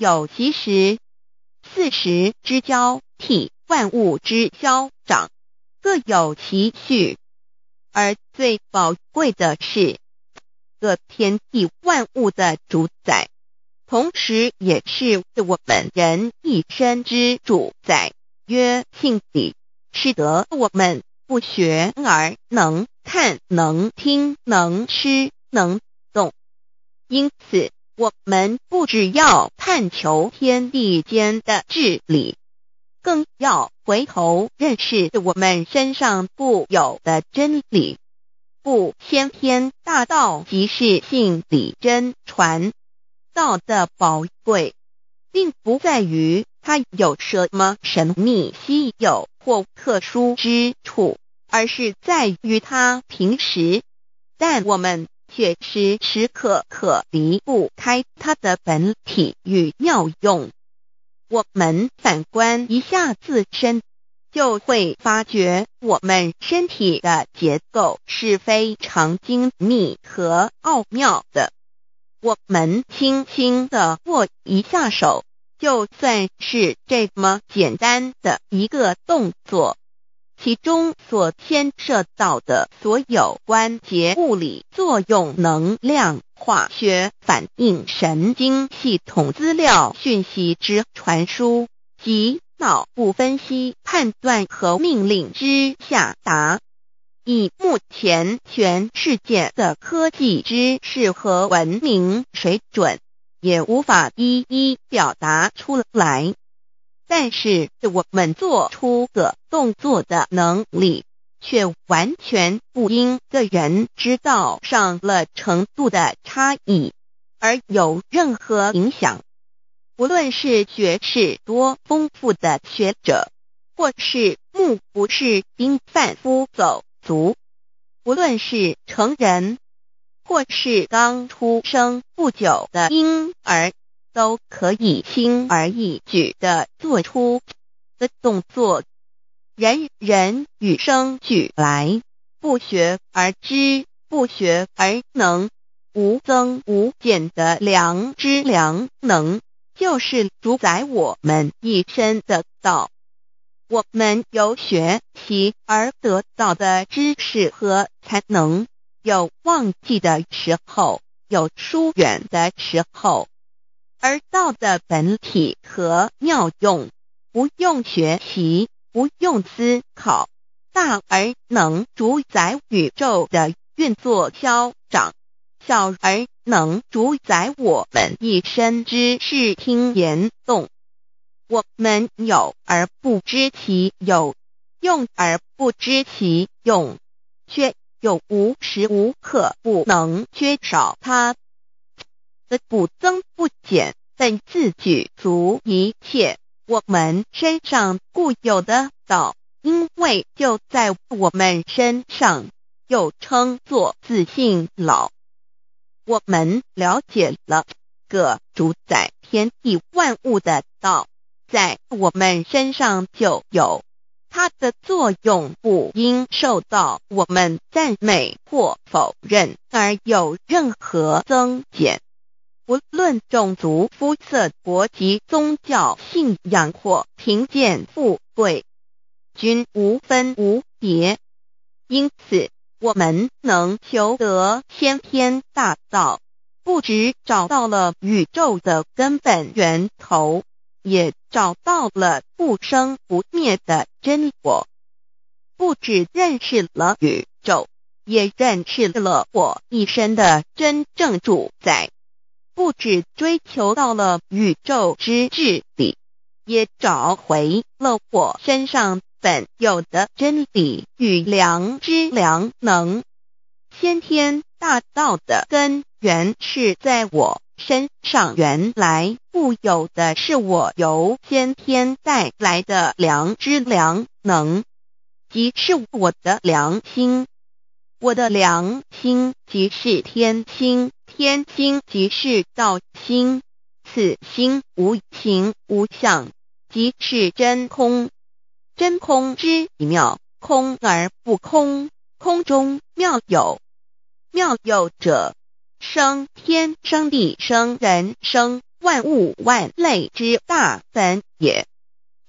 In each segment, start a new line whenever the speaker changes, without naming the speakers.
有其时，四时之交替，万物之消长，各有其序。而最宝贵的是，各天地万物的主宰，同时也是我们人一生之主宰。曰性理，使得我们不学而能看，能听，能吃，能动。因此。我们不只要探求天地间的治理，更要回头认识我们身上固有的真理。不，先天大道即是性理真传，道的宝贵，并不在于它有什么神秘稀有或特殊之处，而是在于它平时。但我们。却时时刻刻离不开它的本体与妙用。我们反观一下自身，就会发觉我们身体的结构是非常精密和奥妙的。我们轻轻的握一下手，就算是这么简单的一个动作。其中所牵涉到的所有关节、物理作用、能量、化学反应、神经系统、资料讯息之传输及脑部分析、判断和命令之下达，以目前全世界的科技知识和文明水准，也无法一一表达出来。但是我们做出的动作的能力，却完全不因个人知道上了程度的差异而有任何影响。不论是学识多丰富的学者，或是目不识丁的夫走卒；不论是成人，或是刚出生不久的婴儿。都可以轻而易举的做出的动作，人人与生俱来，不学而知，不学而能，无增无减的良知良能，就是主宰我们一身的道。我们由学习而得到的知识和才能，有忘记的时候，有疏远的时候。而道的本体和妙用，不用学习，不用思考，大而能主宰宇宙的运作消长，小而能主宰我们一身之视听言动。我们有而不知其有，用而不知其用，却又无时无刻不能缺少它。则不增不减，本自具足一切我们身上固有的道，因为就在我们身上，又称作自信老。我们了解了个主宰天地万物的道，在我们身上就有它的作用，不应受到我们赞美或否认而有任何增减。不论种族、肤色、国籍、宗教、信仰或贫贱富贵，均无分无别。因此，我们能求得先天大道，不只找到了宇宙的根本源头，也找到了不生不灭的真我，不只认识了宇宙，也认识了我一生的真正主宰。不止追求到了宇宙之治理，也找回了我身上本有的真理与良知良能。先天大道的根源是在我身上，原来固有的是我由先天带来的良知良能，即是我的良心。我的良心即是天心。天心即是道心，此心无形无相，即是真空。真空之妙，空而不空，空中妙有。妙有者，生天生地生人，生万物万类之大本也。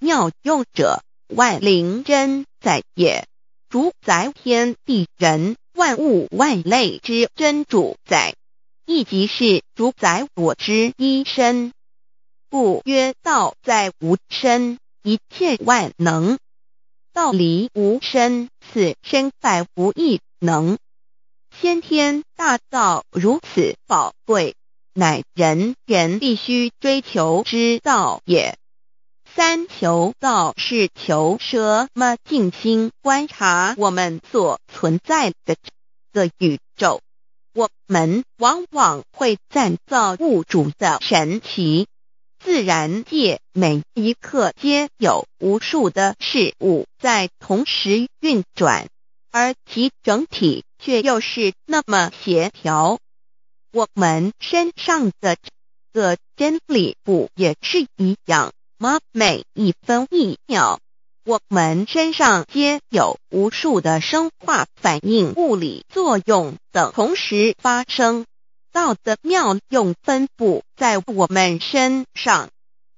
妙用者，万灵真在也，主宰天地人万物万类之真主宰。亦即是主宰我之一身，故曰道在无身，一切万能。道离无身，此身在无一能。先天大道如此宝贵，乃人人必须追求之道也。三求道是求什么？静心观察我们所存在的这个宇宙。我们往往会赞造物主的神奇，自然界每一刻皆有无数的事物在同时运转，而其整体却又是那么协调。我们身上的这个真理不也是一样吗？每一分一秒。我们身上皆有无数的生化反应、物理作用等同时发生，道的妙用分布在我们身上，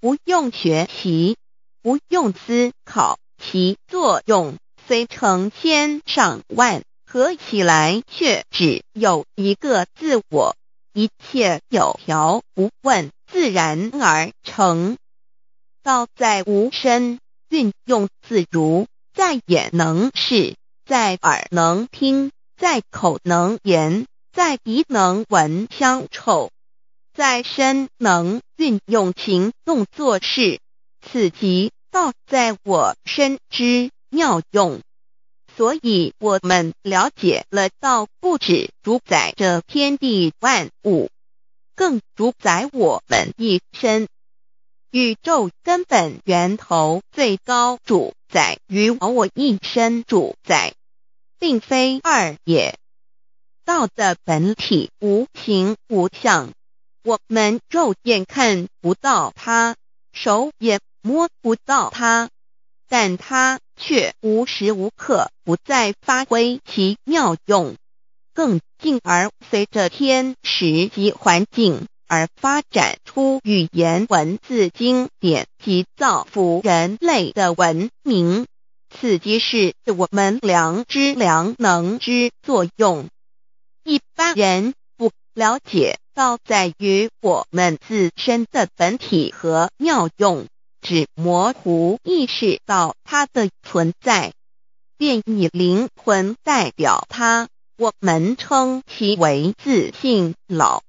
不用学习，不用思考，其作用虽成千上万，合起来却只有一个自我，一切有条不紊，自然而成，道在无身。运用自如，在眼能视，在耳能听，在口能言，在鼻能闻香臭，在身能运用情动作事。此即道在我身之妙用。所以我们了解了道，不止主宰着天地万物，更主宰我们一身。宇宙根本源头最高主宰于我一身主宰，并非二也。道的本体无形无相，我们肉眼看不到它，手也摸不到它，但它却无时无刻不在发挥其妙用，更进而随着天时及环境。而发展出语言文字经典及造福人类的文明，此即是我们良知良能之作用。一般人不了解道在于我们自身的本体和妙用，只模糊意识到它的存在，便以灵魂代表它，我们称其为自信老。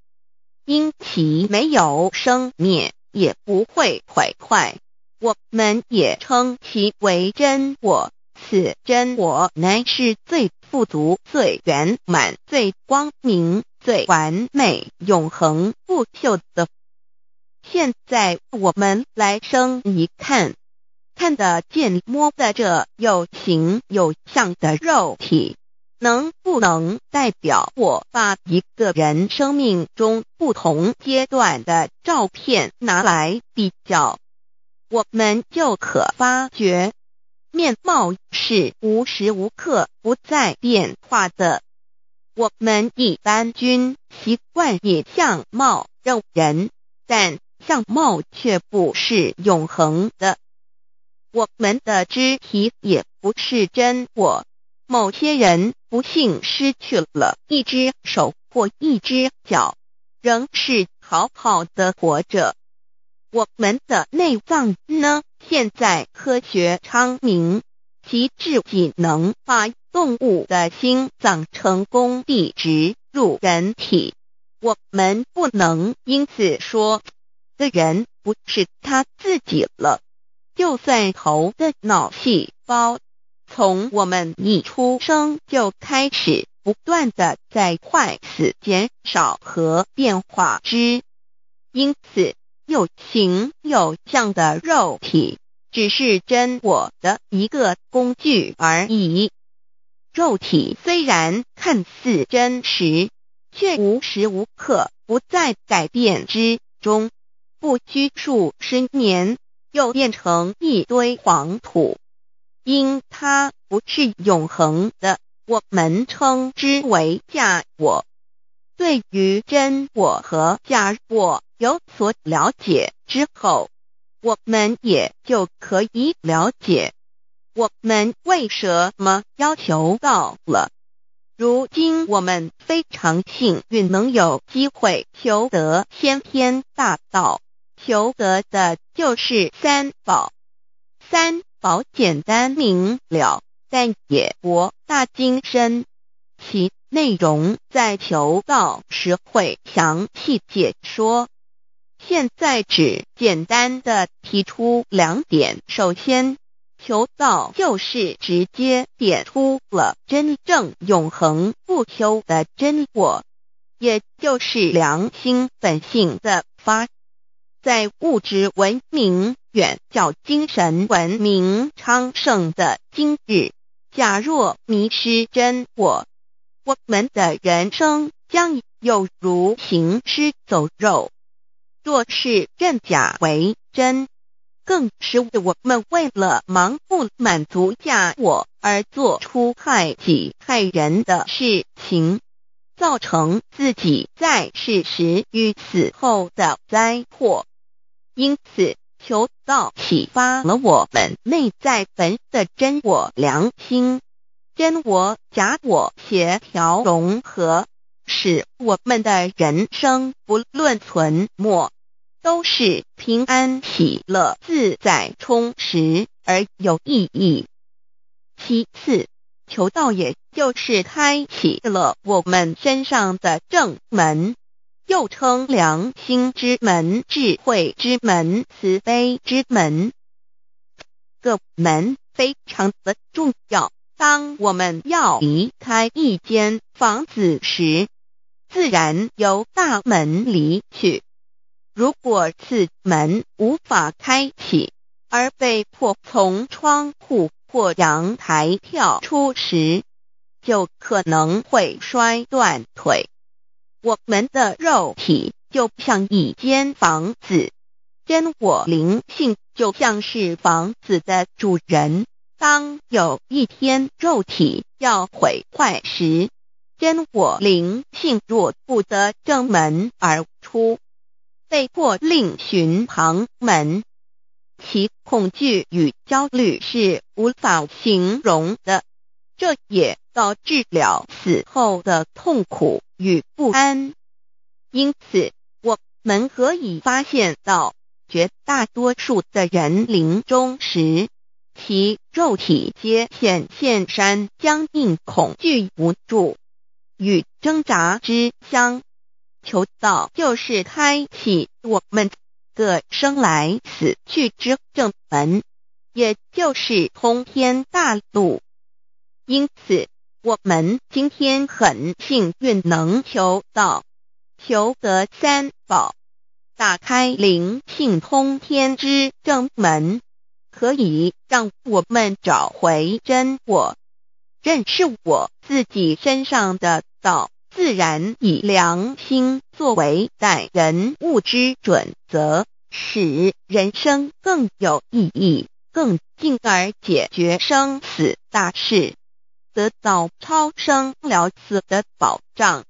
因其没有生灭，也不会毁坏，我们也称其为真我。此真我乃是最富足、最圆满、最光明、最完美、永恒不朽的。现在我们来生一看，看得见、摸得着、有形有相的肉体。能不能代表我把一个人生命中不同阶段的照片拿来比较，我们就可发觉面貌是无时无刻不在变化的。我们一般均习惯以相貌认人，但相貌却不是永恒的。我们的肢体也不是真我。某些人不幸失去了一只手或一只脚，仍是好好的活着。我们的内脏呢？现在科学昌明，极自仅能把动物的心脏成功地植入人体。我们不能因此说，的人不是他自己了。就算猴的脑细胞。从我们一出生就开始不断的在坏死、减少和变化之，因此有形有像的肉体只是真我的一个工具而已。肉体虽然看似真实，却无时无刻不在改变之中，不拘束十年又变成一堆黄土。因它不是永恒的，我们称之为假我。对于真我和假我有所了解之后，我们也就可以了解我们为什么要求到了。如今我们非常幸运，能有机会求得先天大道，求得的就是三宝。三。好简单明了，但也博大精深。其内容在求道时会详细解说。现在只简单的提出两点：首先，求道就是直接点出了真正永恒不朽的真我，也就是良心本性的发。在物质文明远较精神文明昌盛的今日，假若迷失真我，我们的人生将有如行尸走肉；若是认假为真，更是我们为了盲目满足假我而做出害己害人的事情，造成自己在世时与死后的灾祸。因此，求道启发了我们内在本的真我良心，真我假我协调融合，使我们的人生不论存没，都是平安、喜乐、自在、充实而有意义。其次，求道也就是开启了我们身上的正门。又称良心之门、智慧之门、慈悲之门。各门非常的重要。当我们要离开一间房子时，自然由大门离去。如果此门无法开启，而被迫从窗户或阳台跳出时，就可能会摔断腿。我们的肉体就像一间房子，真我灵性就像是房子的主人。当有一天肉体要毁坏时，真我灵性若不得正门而出，被迫另寻旁门，其恐惧与焦虑是无法形容的。这也导致了死后的痛苦。与不安，因此，我们可以发现到，绝大多数的人临终时，其肉体皆显现山僵硬、恐惧无助与挣扎之相，求道就是开启我们的生来死去之正门，也就是通天大路，因此。我们今天很幸运能求到求得三宝，打开灵性通天之正门，可以让我们找回真我，认识我自己身上的道。自然以良心作为待人物之准则，使人生更有意义，更进而解决生死大事。得到超生了死的保障。